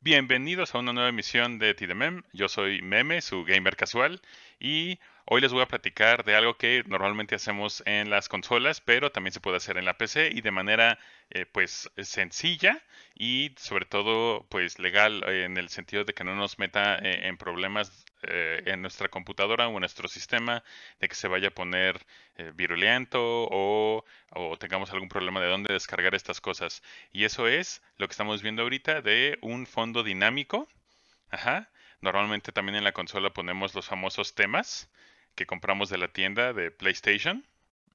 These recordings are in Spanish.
Bienvenidos a una nueva emisión de Tidemem. Yo soy Meme, su gamer casual, y Hoy les voy a platicar de algo que normalmente hacemos en las consolas, pero también se puede hacer en la PC y de manera eh, pues sencilla y sobre todo pues legal eh, en el sentido de que no nos meta eh, en problemas en nuestra computadora o en nuestro sistema de que se vaya a poner virulento o, o tengamos algún problema de dónde descargar estas cosas. Y eso es lo que estamos viendo ahorita de un fondo dinámico. Ajá. Normalmente también en la consola ponemos los famosos temas que compramos de la tienda de PlayStation.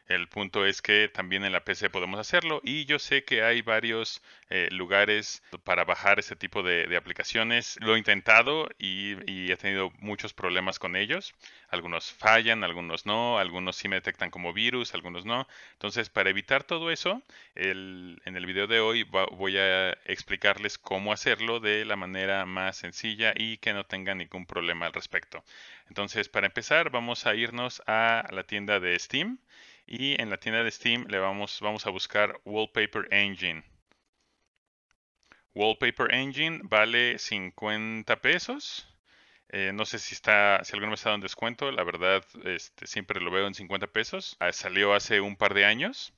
El punto es que también en la PC podemos hacerlo y yo sé que hay varios eh, lugares para bajar este tipo de, aplicaciones. Lo he intentado y, he tenido muchos problemas con ellos. Algunos fallan, algunos no, algunos sí me detectan como virus, algunos no. Entonces, para evitar todo eso, en el video de hoy voy a explicarles cómo hacerlo de la manera más sencilla y que no tengan ningún problema al respecto. Entonces, para empezar, vamos a irnos a la tienda de Steam y en la tienda de Steam le vamos, vamos a buscar Wallpaper Engine. Wallpaper Engine vale 50 pesos. Eh, no sé si está, si alguno me está dando descuento. La verdad, este, siempre lo veo en 50 pesos. Ah, salió hace un par de años.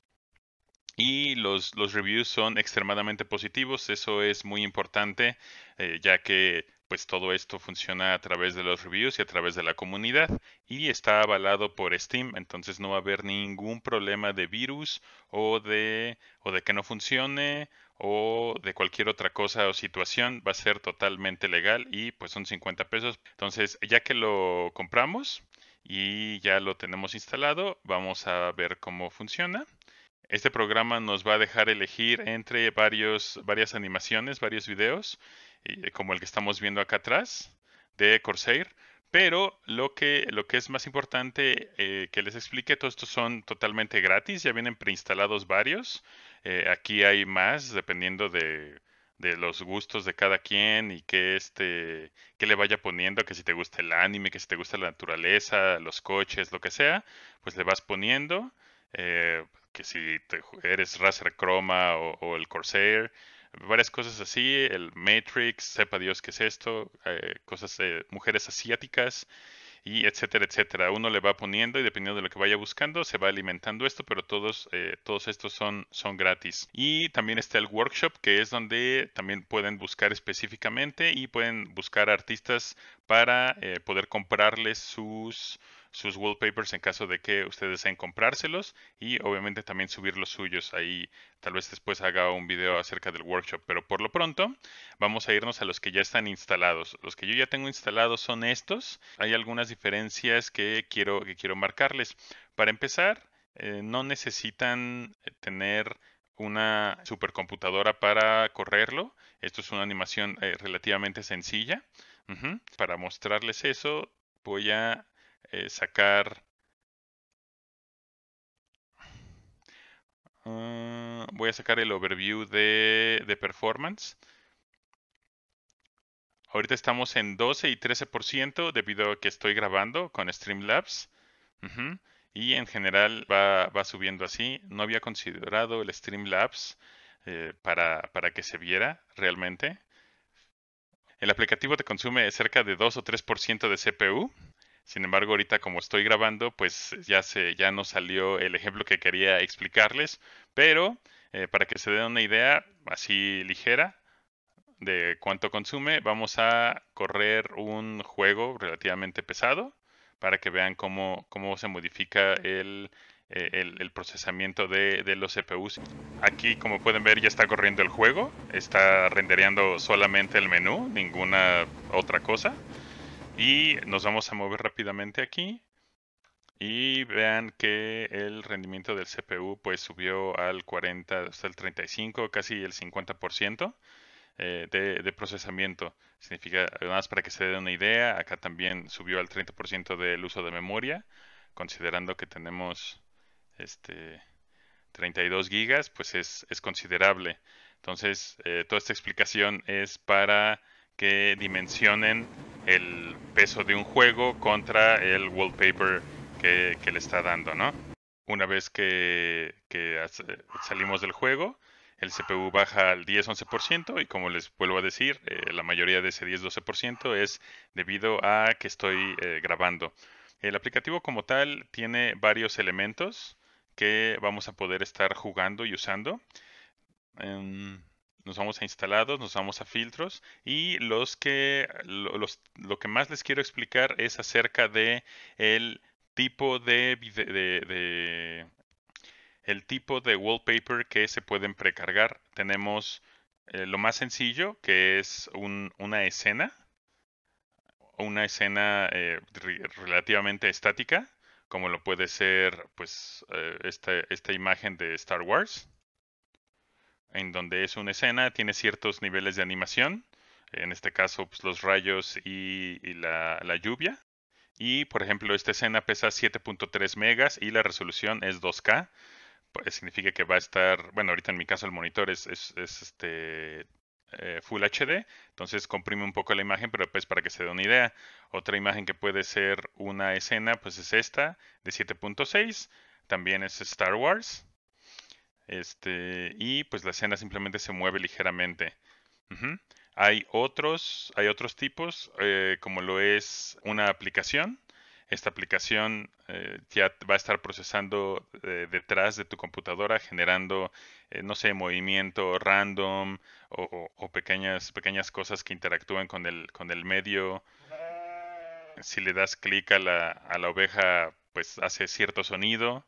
Y los, reviews son extremadamente positivos. Eso es muy importante, eh, ya que pues todo esto funciona a través de los reviews y a través de la comunidad y está avalado por Steam, entonces no va a haber ningún problema de virus o de o de que no funcione o de cualquier otra cosa o situación, va a ser totalmente legal y pues son 50 pesos. Entonces, ya que lo compramos y ya lo tenemos instalado, vamos a ver cómo funciona. Este programa nos va a dejar elegir entre varios, varias animaciones, varios videos eh, como el que estamos viendo acá atrás, de Corsair. Pero lo que, lo que es más importante eh, que les explique, todos estos son totalmente gratis, ya vienen preinstalados varios. Eh, aquí hay más, dependiendo de, los gustos de cada quien y que este, que le vaya poniendo, que si te gusta el anime, que si te gusta la naturaleza, los coches, lo que sea, pues le vas poniendo. que si te, eres Razer Chroma o el Corsair, varias cosas así, el Matrix, sepa Dios qué es esto, eh, cosas de mujeres asiáticas y etcétera, etcétera. Uno le va poniendo y dependiendo de lo que vaya buscando, se va alimentando esto, pero todos, eh, todos estos son, son gratis. Y también está el workshop, que es donde también pueden buscar específicamente y pueden buscar artistas para eh, poder comprarles sus sus wallpapers en caso de que ustedes deseen comprárselos y obviamente también subir los suyos. Ahí tal vez después haga un video acerca del workshop, pero por lo pronto vamos a irnos a los que ya están instalados. Los que yo ya tengo instalados son estos. Hay algunas diferencias que quiero, que quiero marcarles. Para empezar, eh, no necesitan eh, tener una supercomputadora para correrlo. Esto es una animación eh, relativamente sencilla. Para mostrarles eso, voy a eh, sacar... Ah, voy a sacar el overview de, performance. Ahorita estamos en 12 y 13% debido a que estoy grabando con Streamlabs. Y en general va, va, subiendo así. No había considerado el Streamlabs eh, para, para, que se viera realmente. El aplicativo te consume cerca de 2 o 3% de CPU. Sin embargo, ahorita como estoy grabando, pues ya se, ya no salió el ejemplo que quería explicarles, pero eh, para que se den una idea así ligera de cuánto consume, vamos a correr un juego relativamente pesado para que vean cómo, se modifica eh, el, procesamiento de, de, los CPUs. Aquí, como pueden ver, ya está corriendo el juego. Está rendereando solamente el menú, ninguna otra cosa. Y nos vamos a mover rápidamente aquí. Y vean que el rendimiento del CPU pues subió al 40, hasta el 35, casi el 50% eh, de, de, procesamiento. Significa, además para que se den una idea, acá también subió al 30% del uso de memoria, considerando que tenemos este 32 gigas, pues es, considerable. Entonces, eh, toda esta explicación es para que dimensionen el peso de un juego contra el wallpaper que, le está dando, ¿no? Una vez que, salimos del juego, el CPU baja al 10-11% y como les vuelvo a decir, eh, la mayoría de ese 10-12% es debido a que estoy eh, grabando. El aplicativo como tal tiene varios elementos que vamos a poder estar jugando y usando. Em, nos vamos a instalados, nos vamos a filtros y los que lo que más les quiero explicar es acerca de el tipo de, de, de, el tipo de wallpaper que se pueden precargar. Tenemos eh, lo más sencillo que es un, una escena, una escena eh, relativamente estática, como lo puede ser pues eh, esta imagen de Star Wars en donde es una escena, tiene ciertos niveles de animación, en este caso pues, los rayos y, la, lluvia. Y por ejemplo, esta escena pesa 7.3 megas y la resolución es 2K. Pues, significa que va a estar, bueno, ahorita en mi caso el monitor es, este eh, Full HD, entonces comprime un poco la imagen, pero pues para que se dé una idea. Otra imagen que puede ser una escena, pues es esta de 7.6, también es Star Wars, este, y pues la escena simplemente se mueve ligeramente. Hay otros, hay otros tipos, eh, como lo es una aplicación. Esta aplicación eh, ya va a estar procesando eh, detrás de tu computadora, generando, no sé, movimiento random o, pequeñas, pequeñas cosas que interactúan con el, con el medio. Si le das clic a la, a la oveja, pues hace cierto sonido.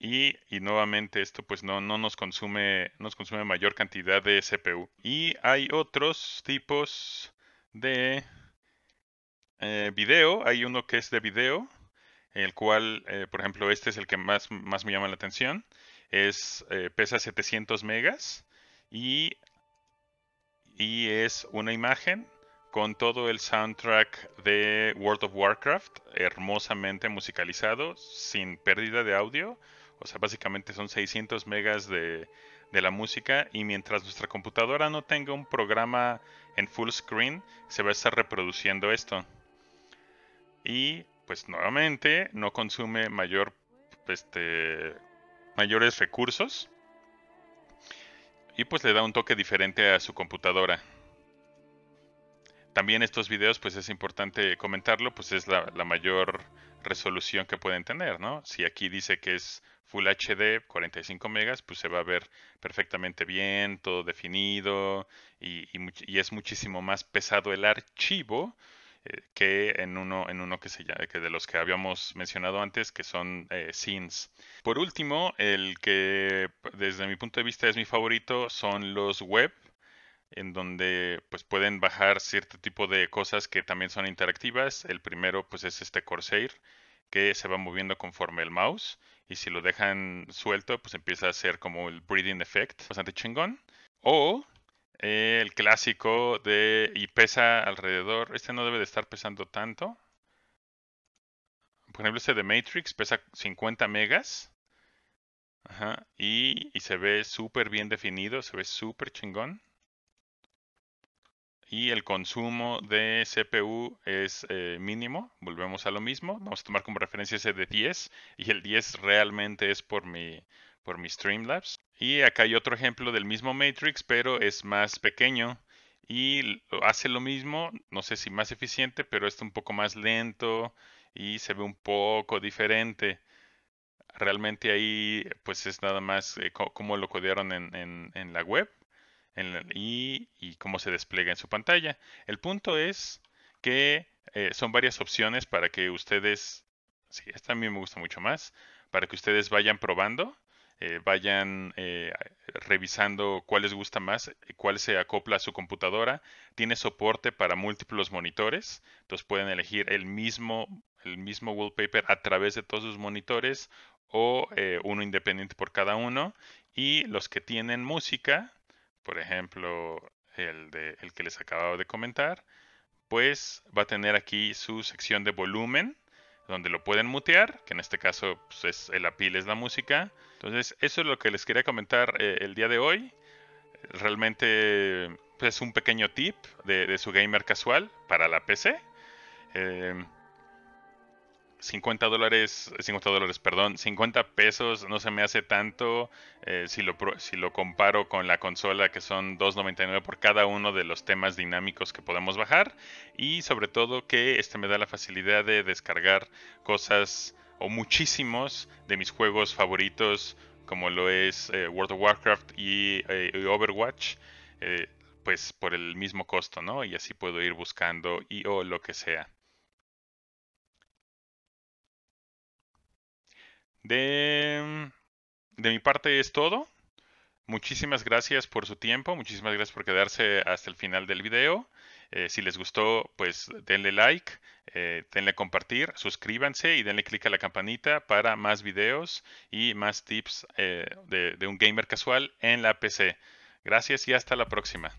Y, nuevamente esto pues no, nos, consume, nos consume mayor cantidad de CPU. Y hay otros tipos de eh, video. Hay uno que es de video, el cual, eh, por ejemplo, este es el que más, me llama la atención. Es, eh, pesa 700 megas y, y es una imagen con todo el soundtrack de World of Warcraft, hermosamente musicalizado, sin pérdida de audio o sea, básicamente son 600 megas de, de la música y mientras nuestra computadora no tenga un programa en full screen, se va a estar reproduciendo esto. Y pues nuevamente no consume mayor, este, mayores recursos y pues le da un toque diferente a su computadora también estos videos, pues es importante comentarlo, pues es la, mayor resolución que pueden tener, ¿no? Si aquí dice que es Full HD 45 megas, pues se va a ver perfectamente bien, todo definido y, es muchísimo más pesado el archivo eh, que en uno, en uno que, se llama, que de los que habíamos mencionado antes, que son scenes. Eh, Por último, el que desde mi punto de vista es mi favorito son los web en donde pues pueden bajar cierto tipo de cosas que también son interactivas. El primero pues es este Corsair que se va moviendo conforme el mouse y si lo dejan suelto pues empieza a hacer como el breathing effect bastante chingón. O eh, el clásico de y pesa alrededor, este no debe de estar pesando tanto. Por ejemplo este de Matrix pesa 50 megas. Ajá. y se ve súper bien definido, se ve súper chingón y el consumo de CPU es eh, mínimo, volvemos a lo mismo, vamos a tomar como referencia ese de 10 y el 10 realmente es por mi, por mi Streamlabs. Y acá hay otro ejemplo del mismo Matrix, pero es más pequeño y hace lo mismo, no sé si más eficiente, pero está un poco más lento y se ve un poco diferente. Realmente ahí pues es nada más eh, como lo codearon en la web y, cómo se despliega en su pantalla. El punto es que eh, son varias opciones para que ustedes, sí, esta a mí me gusta mucho más, para que ustedes vayan probando, eh, vayan eh, revisando cuál les gusta más, cuál se acopla a su computadora. Tiene soporte para múltiples monitores, entonces pueden elegir el mismo, el mismo wallpaper a través de todos sus monitores o uno independiente por cada uno. Y los que tienen música, por ejemplo, el, de, el que les acabo de comentar, pues va a tener aquí su sección de volumen, donde lo pueden mutear, que en este caso pues, es, el apil es la música. Entonces, eso es lo que les quería comentar eh, el día de hoy. Realmente es pues, un pequeño tip de, su gamer casual para la PC. Eh, 50 dólares, 50 dólares, perdón, 50 pesos no se me hace tanto eh, si, lo, si lo comparo con la consola que son 2.99 por cada uno de los temas dinámicos que podemos bajar y sobre todo que este me da la facilidad de descargar cosas o muchísimos de mis juegos favoritos como lo es eh, World of Warcraft y, eh, y Overwatch pues por el mismo costo, ¿no? Y así puedo ir buscando y o lo que sea. Mm, de, mi parte es todo. Muchísimas gracias por su tiempo, muchísimas gracias por quedarse hasta el final del video. Eh, si les gustó, pues denle like, eh, denle compartir, suscríbanse y denle clic a la campanita para más videos y más tips eh, de un gamer casual en la PC. Gracias y hasta la próxima.